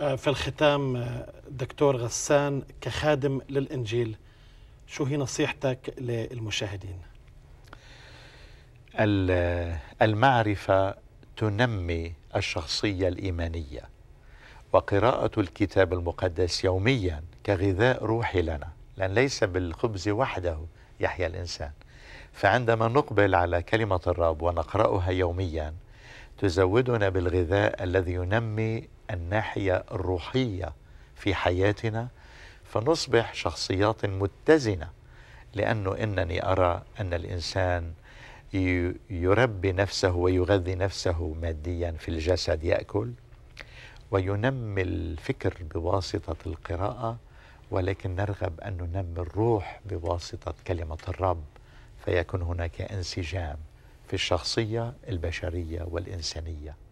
في الختام دكتور غسان كخادم للإنجيل شو هي نصيحتك للمشاهدين؟ المعرفة تنمي الشخصية الإيمانية وقراءة الكتاب المقدس يوميا كغذاء روحي لنا لأن ليس بالخبز وحده يحيا الإنسان فعندما نقبل على كلمة الرب ونقرأها يوميا تزودنا بالغذاء الذي ينمي الناحيه الروحيه في حياتنا فنصبح شخصيات متزنه لانه انني ارى ان الانسان يربي نفسه ويغذي نفسه ماديا في الجسد ياكل وينمي الفكر بواسطه القراءه ولكن نرغب ان ننمي الروح بواسطه كلمه الرب فيكون هناك انسجام في الشخصية البشرية والإنسانية